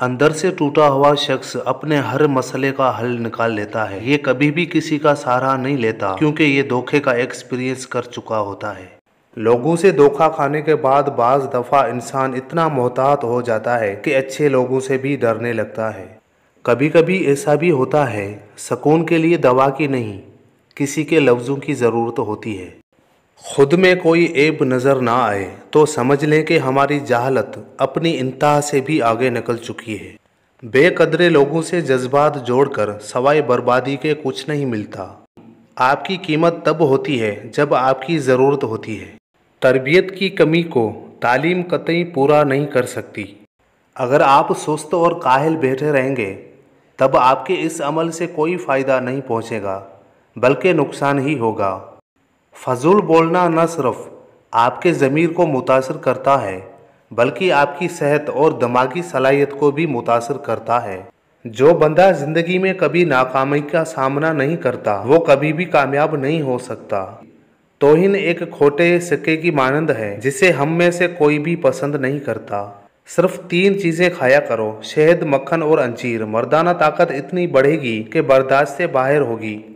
अंदर से टूटा हुआ शख्स अपने हर मसले का हल निकाल लेता है ये कभी भी किसी का सहारा नहीं लेता क्योंकि ये धोखे का एक्सपीरियंस कर चुका होता है लोगों से धोखा खाने के बाद बाज दफ़ा इंसान इतना मोहतात हो जाता है कि अच्छे लोगों से भी डरने लगता है कभी कभी ऐसा भी होता है सकून के लिए दवा की नहीं किसी के लफ्ज़ों की ज़रूरत होती है खुद में कोई ऐब नज़र ना आए तो समझ लें कि हमारी जहालत अपनी इंतहा से भी आगे निकल चुकी है बेकदरे लोगों से जज्बात जोड़कर सवाए बर्बादी के कुछ नहीं मिलता आपकी कीमत तब होती है जब आपकी ज़रूरत होती है तरबियत की कमी को तालीम कतई पूरा नहीं कर सकती अगर आप सुस्त और काहिल बैठे रहेंगे तब आपके इस अमल से कोई फ़ायदा नहीं पहुँचेगा बल्कि नुकसान ही होगा फजूल बोलना न सिर्फ आपके ज़मीर को मुतासर करता है बल्कि आपकी सेहत और दिमागी सलाहियत को भी मुतासर करता है जो बंदा ज़िंदगी में कभी नाकामी का सामना नहीं करता वो कभी भी कामयाब नहीं हो सकता तोहिन एक खोटे सिक्के की मानंद है जिसे हम में से कोई भी पसंद नहीं करता सिर्फ तीन चीज़ें खाया करो शहद मक्खन और अंजीर मर्दाना ताकत इतनी बढ़ेगी कि बर्दाश्त से बाहर होगी